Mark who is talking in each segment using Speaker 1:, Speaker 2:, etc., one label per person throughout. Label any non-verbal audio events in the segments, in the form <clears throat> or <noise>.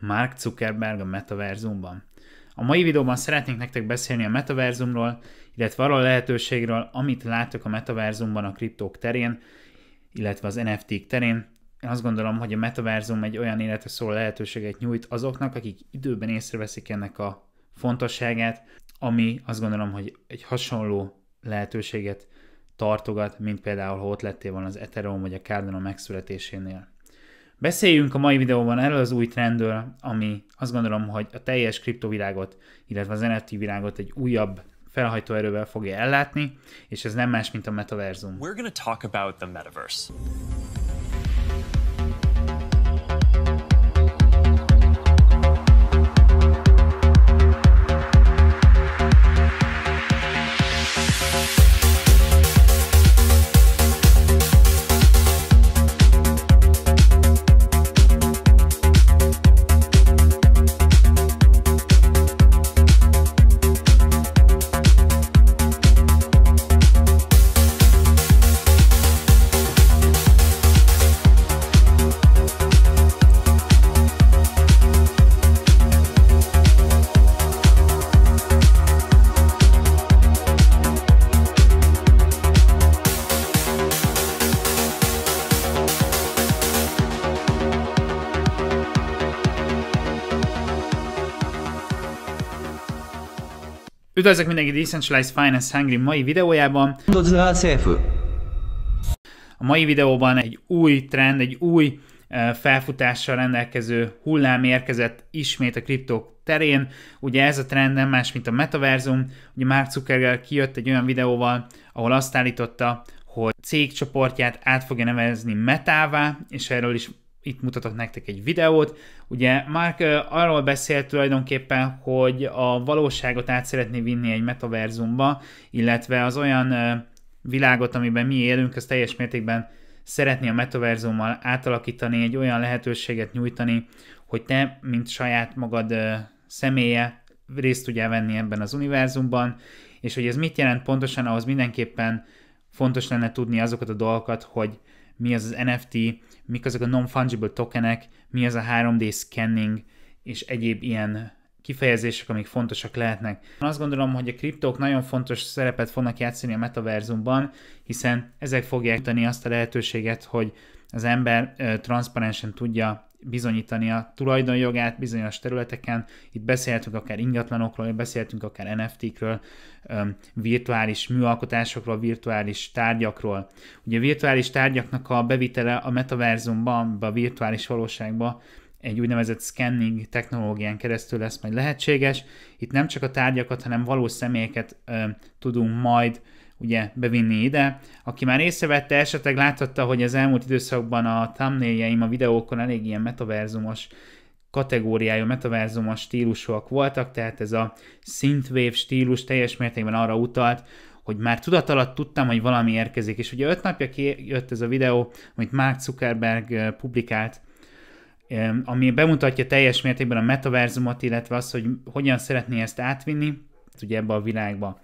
Speaker 1: Mark Zuckerberg a metaverzumban. A mai videóban szeretnék nektek beszélni a metaverzumról, illetve arról a lehetőségről, amit látok a metaverzumban a kriptók terén, illetve az NFT-k terén. Én azt gondolom, hogy a metaverzum egy olyan életre szóló lehetőséget nyújt azoknak, akik időben észreveszik ennek a fontosságát, ami azt gondolom, hogy egy hasonló lehetőséget tartogat, mint például, ha ott lettél volna az Ethereum vagy a Cardano megszületésénél. Beszéljünk a mai videóban erről az új trendről, ami azt gondolom, hogy a teljes kriptovilágot, illetve az NFT világot egy újabb felhajtó erővel fogja ellátni, és ez nem más, mint a metaverzum. We're gonna talk about the metaverse. Üdvözlök mindenki Decentralized Finance Hungry mai videójában. A mai videóban egy új trend, egy új eh, felfutással rendelkező hullám érkezett ismét a kriptók terén. Ugye ez a trend nem más, mint a metaverzum. Ugye már Zuckerberg kijött egy olyan videóval, ahol azt állította, hogy cégcsoportját át fogja nevezni metává, és erről is itt mutatok nektek egy videót. Ugye Mark arról beszélt tulajdonképpen, hogy a valóságot át szeretné vinni egy metaverzumba, illetve az olyan világot, amiben mi élünk, az teljes mértékben szeretné a metaverzummal átalakítani, egy olyan lehetőséget nyújtani, hogy te, mint saját magad személye részt tudjál venni ebben az univerzumban, és hogy ez mit jelent pontosan, ahhoz mindenképpen fontos lenne tudni azokat a dolgokat, hogy mi az az NFT, mik azok a non-fungible tokenek, mi az a 3D scanning, és egyéb ilyen kifejezések, amik fontosak lehetnek. Azt gondolom, hogy a kriptók nagyon fontos szerepet fognak játszani a metaverzumban, hiszen ezek fogják tenni azt a lehetőséget, hogy az ember transzparensen tudja bizonyítani a tulajdonjogát bizonyos területeken. Itt beszéltünk akár ingatlanokról, beszéltünk akár NFT-kről, virtuális műalkotásokról, virtuális tárgyakról. Ugye a virtuális tárgyaknak a bevitele a metaverzumban, a virtuális valóságba egy úgynevezett scanning technológián keresztül lesz majd lehetséges. Itt nem csak a tárgyakat, hanem valós személyeket ö, tudunk majd ugye bevinni ide. Aki már észrevette, esetleg láthatta, hogy az elmúlt időszakban a thumbnail a videókon elég ilyen metaverzumos kategóriájú metaverzumos stílusúak voltak, tehát ez a synthwave stílus teljes mértékben arra utalt, hogy már tudat alatt tudtam, hogy valami érkezik, és ugye öt napja jött ez a videó, amit Mark Zuckerberg publikált, ami bemutatja teljes mértékben a metaverzumot, illetve azt, hogy hogyan szeretné ezt átvinni, hát ugye ebbe a világba.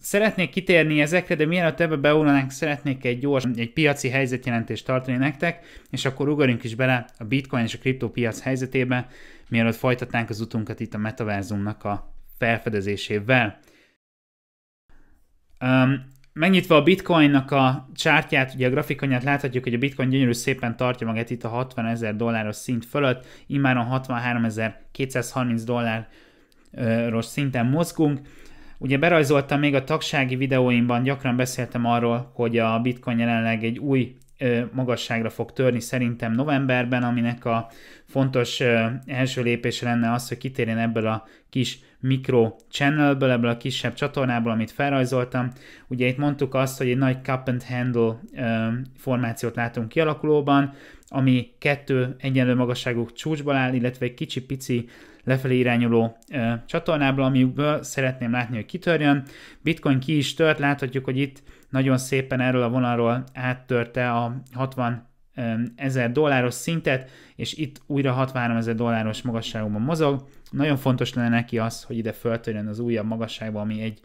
Speaker 1: Szeretnék kitérni ezekre, de mielőtt ebbe beúlanánk, szeretnék egy gyors, egy piaci helyzetjelentést tartani nektek, és akkor ugorjunk is bele a bitcoin és a kriptópiac helyzetébe, mielőtt folytatnánk az utunkat itt a metaverzumnak a felfedezésével. Um, megnyitva a bitcoinnak a csártyát, ugye a grafikonját láthatjuk, hogy a bitcoin gyönyörű szépen tartja magát itt a 60 ezer dolláros szint fölött, immáron 63.230 dolláros szinten mozgunk. Ugye berajzoltam még a tagsági videóimban, gyakran beszéltem arról, hogy a bitcoin jelenleg egy új magasságra fog törni szerintem novemberben, aminek a fontos első lépése lenne az, hogy kitérjen ebből a kis mikro channelből, ebből a kisebb csatornából, amit felrajzoltam. Ugye itt mondtuk azt, hogy egy nagy cup and handle formációt látunk kialakulóban, ami kettő egyenlő magasságú csúcsból áll, illetve egy kicsi pici lefelé irányuló ö, csatornából, amiből szeretném látni, hogy kitörjön. Bitcoin ki is tört, láthatjuk, hogy itt nagyon szépen erről a vonalról áttörte a 60 ezer dolláros szintet, és itt újra 63 ezer dolláros magasságban mozog. Nagyon fontos lenne neki az, hogy ide föltörjön az újabb magasságba, ami egy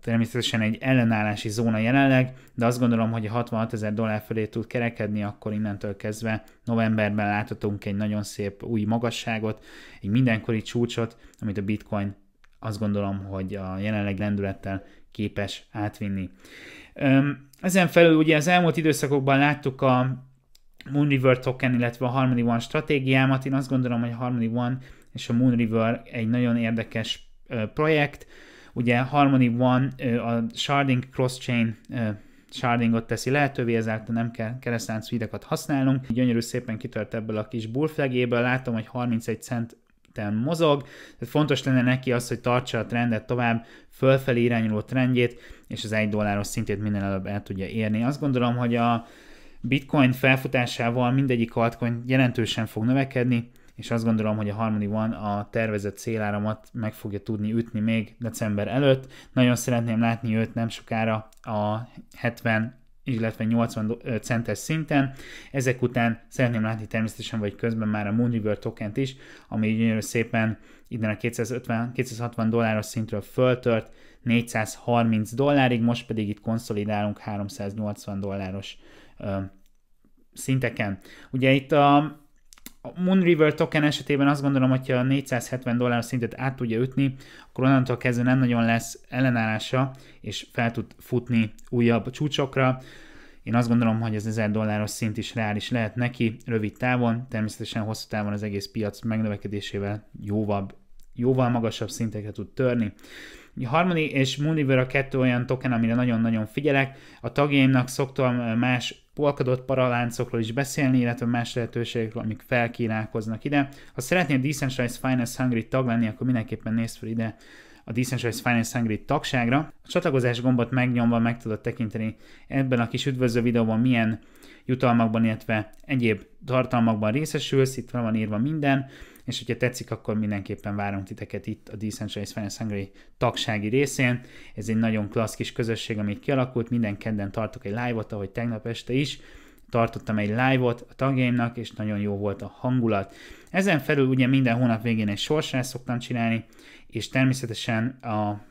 Speaker 1: természetesen egy ellenállási zóna jelenleg, de azt gondolom, hogy a 66 ezer dollár fölé tud kerekedni, akkor innentől kezdve novemberben láthatunk egy nagyon szép új magasságot, egy mindenkori csúcsot, amit a bitcoin azt gondolom, hogy a jelenleg lendülettel képes átvinni. Ezen felül ugye az elmúlt időszakokban láttuk a Moon River token, illetve a Harmony One stratégiámat. Én azt gondolom, hogy a Harmony One és a Moon River egy nagyon érdekes projekt, Ugye Harmony One a sharding cross-chain shardingot teszi lehetővé, ezáltal nem kell keresztlánc videkat használnunk. Gyönyörű szépen kitört ebből a kis bullflagéből, látom, hogy 31 cent mozog, tehát fontos lenne neki az, hogy tartsa a trendet tovább, fölfelé irányuló trendjét, és az 1 dolláros szintét minél előbb el tudja érni. Azt gondolom, hogy a bitcoin felfutásával mindegyik altcoin jelentősen fog növekedni, és azt gondolom, hogy a Harmony One a tervezett céláramat meg fogja tudni ütni még december előtt. Nagyon szeretném látni őt nem sokára a 70 illetve 80 centes szinten. Ezek után szeretném látni természetesen, vagy közben már a Moonriver tokent is, ami gyönyörű szépen innen a 250, 260 dolláros szintről föltört, 430 dollárig, most pedig itt konszolidálunk 380 dolláros ö, szinteken. Ugye itt a a Moon River token esetében azt gondolom, ha a 470 dollár szintet át tudja ütni, akkor onnantól kezdve nem nagyon lesz ellenállása, és fel tud futni újabb csúcsokra. Én azt gondolom, hogy az 1000 dolláros szint is reális lehet neki rövid távon, természetesen hosszú távon az egész piac megnövekedésével jóval, jóval magasabb szintekre tud törni. Harmony és Moonriver a kettő olyan token, amire nagyon-nagyon figyelek. A tagjaimnak szoktam más polkadott paraláncokról is beszélni, illetve más lehetőségekről, amik felkínálkoznak ide. Ha szeretnél Decentralized Finance Hungry tag lenni, akkor mindenképpen nézd fel ide a Decentralized Finance Hungry tagságra. A csatlakozás gombot megnyomva meg tudod tekinteni ebben a kis üdvözlő videóban milyen jutalmakban, illetve egyéb tartalmakban részesülsz, itt van írva minden, és hogyha tetszik, akkor mindenképpen várunk titeket itt a Decentralized Finance Hungary tagsági részén. Ez egy nagyon klassz kis közösség, amit kialakult, minden kedden tartok egy live-ot, ahogy tegnap este is, tartottam egy live-ot a tagjaimnak, és nagyon jó volt a hangulat. Ezen felül ugye minden hónap végén egy sorsra szoktam csinálni, és természetesen a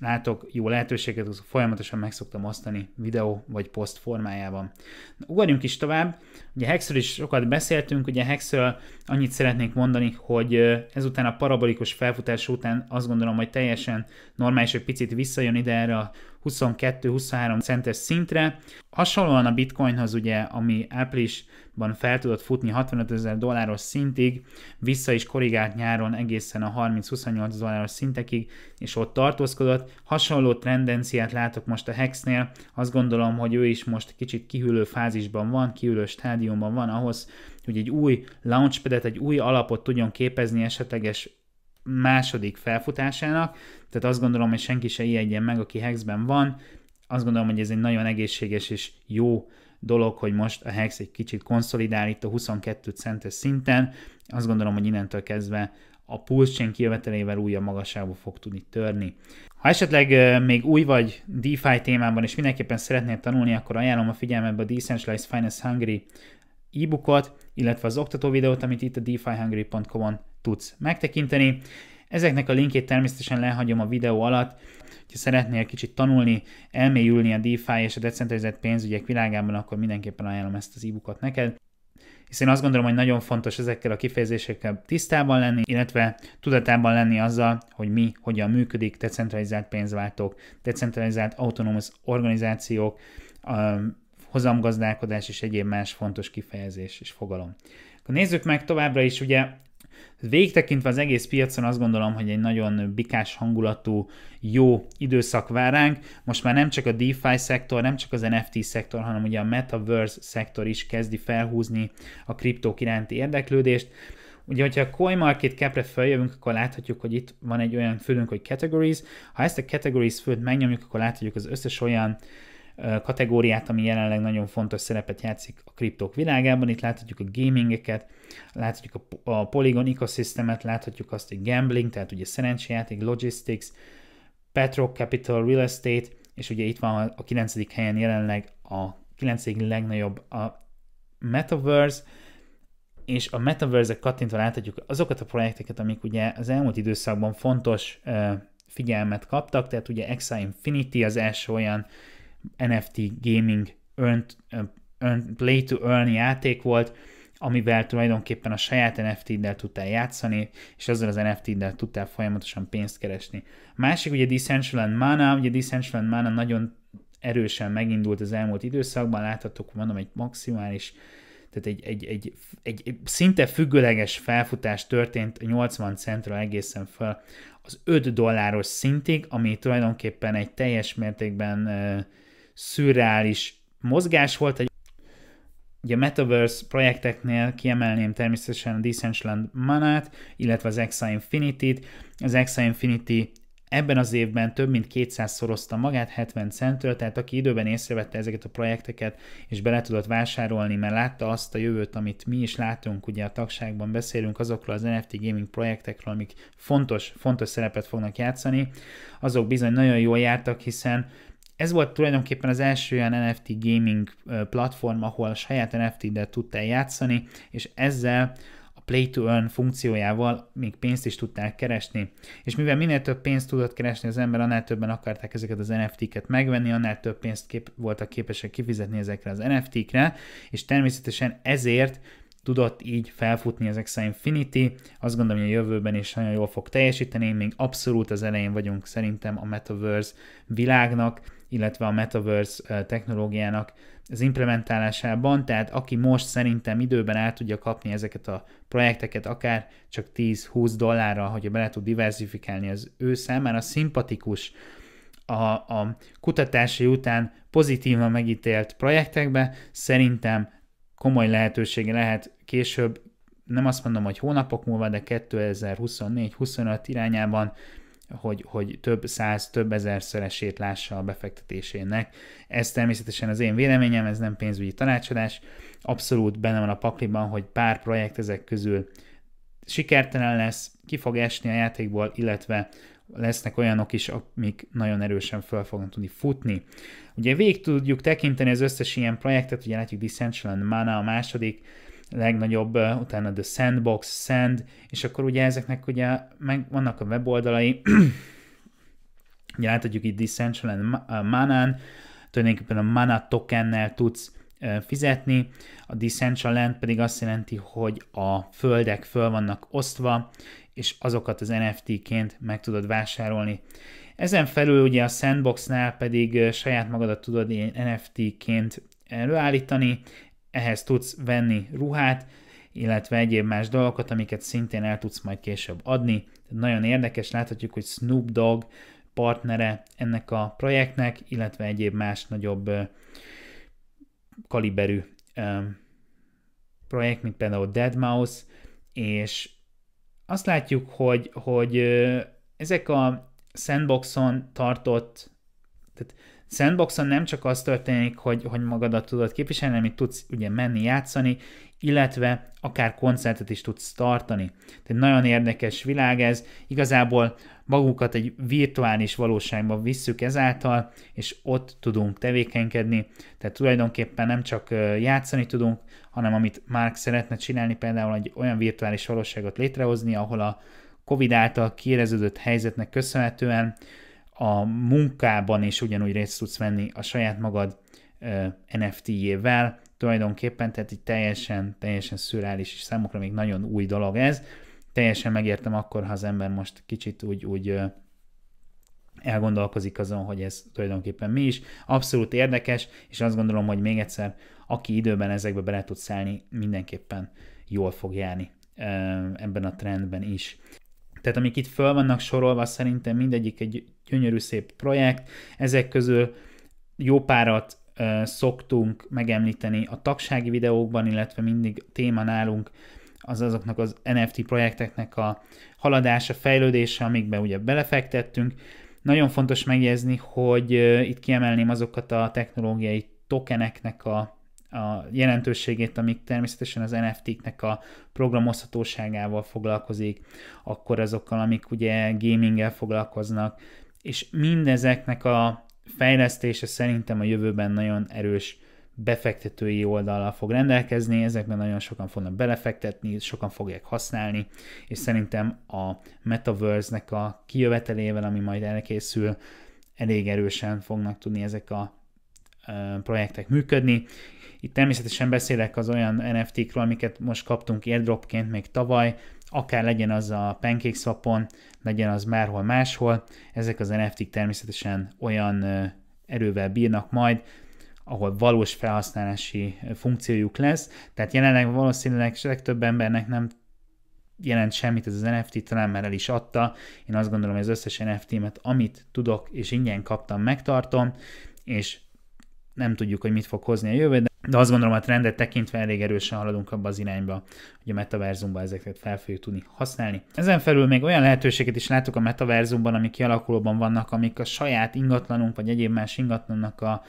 Speaker 1: látok jó lehetőséget, azok folyamatosan meg szoktam osztani videó vagy poszt formájában. Na, ugorjunk is tovább, ugye Hexről is sokat beszéltünk, ugye Hexről annyit szeretnék mondani, hogy ezután a parabolikus felfutás után azt gondolom, hogy teljesen normális, hogy picit visszajön ide erre a 22-23 centes szintre. Hasonlóan a bitcoinhoz ugye, ami áprilisban fel tudott futni 65 ezer dolláros szintig, vissza is korrigált nyáron egészen a 30-28 dolláros szintekig, és ott tartózkodott. Hasonló tendenciát látok most a Hexnél, azt gondolom, hogy ő is most kicsit kihűlő fázisban van, kihűlő stádiumban van ahhoz, hogy egy új launchpadet, egy új alapot tudjon képezni esetleges második felfutásának, tehát azt gondolom, hogy senki se ijedjen meg, aki Hexben van, azt gondolom, hogy ez egy nagyon egészséges és jó dolog, hogy most a Hex egy kicsit konszolidál itt a 22 centes szinten, azt gondolom, hogy innentől kezdve a pulse chain kijövetelével újabb magasságba fog tudni törni. Ha esetleg még új vagy DeFi témában, és mindenképpen szeretnél tanulni, akkor ajánlom a figyelmetbe a Decentralized Finance Hungary e-bookot, illetve az oktató videót, amit itt a defihungary.com-on tudsz megtekinteni. Ezeknek a linkét természetesen lehagyom a videó alatt, ha szeretnél kicsit tanulni, elmélyülni a DeFi és a decentralizált pénzügyek világában, akkor mindenképpen ajánlom ezt az e-bookot neked hiszen azt gondolom, hogy nagyon fontos ezekkel a kifejezésekkel tisztában lenni, illetve tudatában lenni azzal, hogy mi hogyan működik, decentralizált pénzváltók, decentralizált autonómus organizációk, hozamgazdálkodás és egyéb más fontos kifejezés és fogalom. Akkor nézzük meg továbbra is, ugye Végtekintve az egész piacon azt gondolom, hogy egy nagyon bikás hangulatú, jó időszak vár ránk. Most már nem csak a DeFi szektor, nem csak az NFT szektor, hanem ugye a Metaverse szektor is kezdi felhúzni a kriptók iránti érdeklődést. Ugye, hogyha a Coin Cap-re feljövünk, akkor láthatjuk, hogy itt van egy olyan fülünk, hogy Categories. Ha ezt a Categories főt megnyomjuk, akkor láthatjuk az összes olyan kategóriát, ami jelenleg nagyon fontos szerepet játszik a kriptók világában. Itt láthatjuk a gamingeket, láthatjuk a, a Polygon ecosystemet, láthatjuk azt, hogy gambling, tehát ugye szerencsejáték, logistics, petro capital, real estate, és ugye itt van a 9. helyen jelenleg a 9. legnagyobb a Metaverse, és a metaverse ek kattintva láthatjuk azokat a projekteket, amik ugye az elmúlt időszakban fontos figyelmet kaptak, tehát ugye Exa Infinity az első olyan NFT gaming earned, earned, play to earn játék volt, amivel tulajdonképpen a saját NFT-del tudtál játszani, és azzal az NFT-del tudtál folyamatosan pénzt keresni. A másik ugye Decentraland Mana, ugye Decentraland Mana nagyon erősen megindult az elmúlt időszakban, láthattuk, mondom, egy maximális tehát egy, egy, egy, egy, egy szinte függőleges felfutás történt 80 centra egészen fel az 5 dolláros szintig, ami tulajdonképpen egy teljes mértékben szürreális mozgás volt. Egy, ugye a Metaverse projekteknél kiemelném természetesen a Decentraland Manát, illetve az Exa Infinity-t. Az Exa Infinity ebben az évben több mint 200 szorozta magát 70 centről, tehát aki időben észrevette ezeket a projekteket, és bele tudott vásárolni, mert látta azt a jövőt, amit mi is látunk, ugye a tagságban beszélünk azokról az NFT gaming projektekről, amik fontos, fontos szerepet fognak játszani, azok bizony nagyon jól jártak, hiszen ez volt tulajdonképpen az első olyan NFT gaming platform, ahol a saját nft det tudtál játszani, és ezzel a Play to Earn funkciójával még pénzt is tudtál keresni. És mivel minél több pénzt tudott keresni az ember, annál többen akarták ezeket az NFT-ket megvenni, annál több pénzt kép- voltak képesek kifizetni ezekre az NFT-kre, és természetesen ezért tudott így felfutni ezek Exxon Infinity, azt gondolom, hogy a jövőben is nagyon jól fog teljesíteni, még abszolút az elején vagyunk szerintem a Metaverse világnak, illetve a Metaverse technológiának az implementálásában, tehát aki most szerintem időben el tudja kapni ezeket a projekteket, akár csak 10-20 dollárra, hogyha bele tud diversifikálni az ő számára, szimpatikus a, a kutatási után pozitívan megítélt projektekbe, szerintem komoly lehetősége lehet később, nem azt mondom, hogy hónapok múlva, de 2024-25 irányában hogy, hogy több száz, több ezer szeresét lássa a befektetésének. Ez természetesen az én véleményem, ez nem pénzügyi tanácsadás. Abszolút benne van a pakliban, hogy pár projekt ezek közül sikertelen lesz, ki fog esni a játékból, illetve lesznek olyanok is, amik nagyon erősen fel fognak tudni futni. Ugye végig tudjuk tekinteni az összes ilyen projektet, ugye látjuk Decentraland Mana a második, legnagyobb, utána The Sandbox, Sand, és akkor ugye ezeknek ugye meg vannak a weboldalai, <clears throat> ugye láthatjuk itt Decentraland Manán, tulajdonképpen a Mana tokennel tudsz fizetni, a Decentraland pedig azt jelenti, hogy a földek föl vannak osztva, és azokat az NFT-ként meg tudod vásárolni. Ezen felül ugye a sandboxnál pedig saját magadat tudod NFT-ként előállítani, ehhez tudsz venni ruhát, illetve egyéb más dolgokat, amiket szintén el tudsz majd később adni. Tehát nagyon érdekes, láthatjuk, hogy Snoop Dogg partnere ennek a projektnek, illetve egyéb más nagyobb kaliberű projekt, mint például Dead Mouse. és azt látjuk, hogy, hogy ezek a sandboxon tartott, tehát Sandboxon nem csak az történik, hogy, hogy magadat tudod képviselni, hanem itt tudsz ugye menni, játszani, illetve akár koncertet is tudsz tartani. Tehát nagyon érdekes világ ez. Igazából magukat egy virtuális valóságba visszük ezáltal, és ott tudunk tevékenykedni. Tehát tulajdonképpen nem csak játszani tudunk, hanem amit Mark szeretne csinálni, például egy olyan virtuális valóságot létrehozni, ahol a COVID által kiéreződött helyzetnek köszönhetően a munkában is ugyanúgy részt tudsz venni a saját magad NFT-jével, tulajdonképpen, tehát így teljesen, teljesen szürális és számukra még nagyon új dolog ez. Teljesen megértem akkor, ha az ember most kicsit úgy, úgy elgondolkozik azon, hogy ez tulajdonképpen mi is. Abszolút érdekes, és azt gondolom, hogy még egyszer, aki időben ezekbe bele tud szállni, mindenképpen jól fog járni ebben a trendben is. Tehát amik itt föl vannak sorolva, szerintem mindegyik egy gyönyörű szép projekt. Ezek közül jó párat szoktunk megemlíteni a tagsági videókban, illetve mindig téma nálunk az azoknak az NFT projekteknek a haladása, fejlődése, amikbe ugye belefektettünk. Nagyon fontos megjegyezni, hogy itt kiemelném azokat a technológiai tokeneknek a, a jelentőségét, amik természetesen az NFT-knek a programozhatóságával foglalkozik, akkor azokkal, amik ugye gaminggel foglalkoznak, és mindezeknek a fejlesztése szerintem a jövőben nagyon erős befektetői oldallal fog rendelkezni, ezekben nagyon sokan fognak belefektetni, sokan fogják használni, és szerintem a Metaverse-nek a kijövetelével, ami majd elkészül, elég erősen fognak tudni ezek a projektek működni. Itt természetesen beszélek az olyan NFT-kről, amiket most kaptunk airdropként még tavaly, akár legyen az a PancakeSwap-on, legyen az bárhol máshol, ezek az NFT-k természetesen olyan erővel bírnak majd, ahol valós felhasználási funkciójuk lesz, tehát jelenleg valószínűleg legtöbb embernek nem jelent semmit ez az NFT, talán már el is adta. Én azt gondolom, hogy az összes NFT-met, amit tudok és ingyen kaptam, megtartom, és nem tudjuk, hogy mit fog hozni a jövő, de, de azt gondolom, a trendet tekintve elég erősen haladunk abba az irányba, hogy a metaverzumban ezeket fel fogjuk tudni használni. Ezen felül még olyan lehetőséget is látok a metaverzumban, amik kialakulóban vannak, amik a saját ingatlanunk, vagy egyéb más ingatlannak a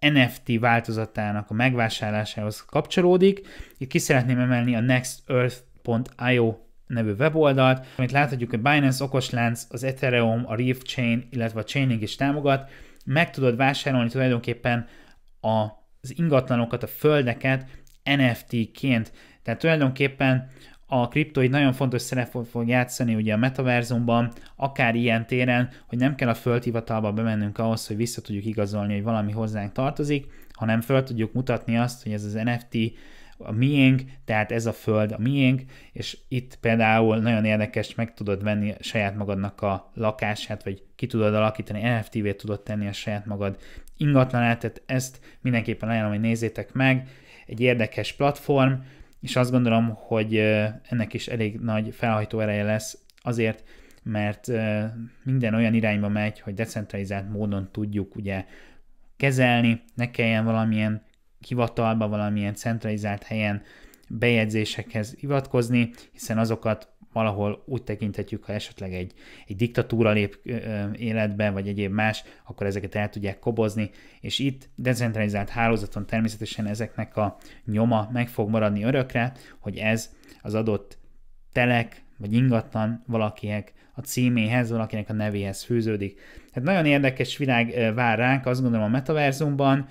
Speaker 1: NFT változatának a megvásárlásához kapcsolódik. Itt ki szeretném emelni a nextearth.io nevű weboldalt, amit láthatjuk, hogy Binance, Okoslánc, az Ethereum, a Reef Chain, illetve a Chainlink is támogat. Meg tudod vásárolni tulajdonképpen az ingatlanokat, a földeket NFT-ként. Tehát tulajdonképpen a kriptó egy nagyon fontos szerepet fog játszani ugye a metaverzumban, akár ilyen téren, hogy nem kell a földhivatalba bemennünk ahhoz, hogy vissza tudjuk igazolni, hogy valami hozzánk tartozik, hanem föl tudjuk mutatni azt, hogy ez az NFT a miénk, tehát ez a föld a miénk, és itt például nagyon érdekes, meg tudod venni saját magadnak a lakását, vagy ki tudod alakítani, NFT-vé tudod tenni a saját magad ingatlanát, tehát ezt mindenképpen ajánlom, hogy nézzétek meg. Egy érdekes platform, és azt gondolom, hogy ennek is elég nagy felhajtó ereje lesz azért, mert minden olyan irányba megy, hogy decentralizált módon tudjuk ugye kezelni, ne kelljen valamilyen hivatalba, valamilyen centralizált helyen bejegyzésekhez hivatkozni, hiszen azokat valahol úgy tekinthetjük, ha esetleg egy, egy diktatúra lép életbe, vagy egyéb más, akkor ezeket el tudják kobozni, és itt decentralizált hálózaton természetesen ezeknek a nyoma meg fog maradni örökre, hogy ez az adott telek, vagy ingatlan valakinek a címéhez, valakinek a nevéhez fűződik. Tehát nagyon érdekes világ vár ránk, azt gondolom a metaverzumban,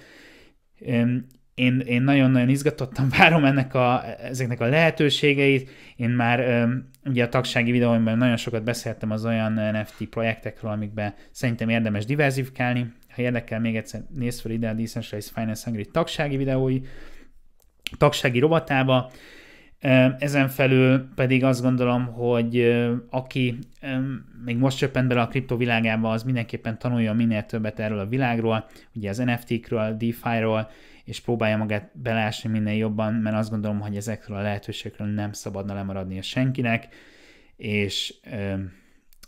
Speaker 1: én, én nagyon-nagyon izgatottan <laughs> várom ennek a, ezeknek a lehetőségeit. Én már ugye a tagsági videóimban nagyon sokat beszéltem az olyan NFT projektekről, amikben szerintem érdemes diversifikálni. Ha érdekel, még egyszer nézz fel ide a Decentralized Finance Hungary tagsági videói, tagsági robotába. Ezen felül pedig azt gondolom, hogy aki még most csöppent bele a kriptovilágába, az mindenképpen tanulja minél többet erről a világról, ugye az NFT-kről, DeFi-ról, és próbálja magát belásni minél jobban, mert azt gondolom, hogy ezekről a lehetőségekről nem szabadna lemaradnia senkinek, és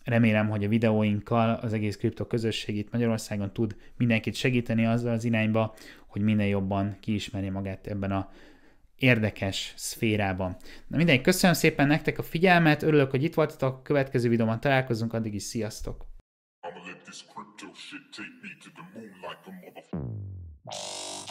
Speaker 1: remélem, hogy a videóinkkal az egész kripto közösség itt Magyarországon tud mindenkit segíteni azzal az irányba, hogy minél jobban kiismerje magát ebben a érdekes szférában. Na mindegy, köszönöm szépen nektek a figyelmet, örülök, hogy itt voltatok, következő videóban találkozunk, addig is sziasztok! I'ma let this crypto shit take me to the moon like a motherfucker.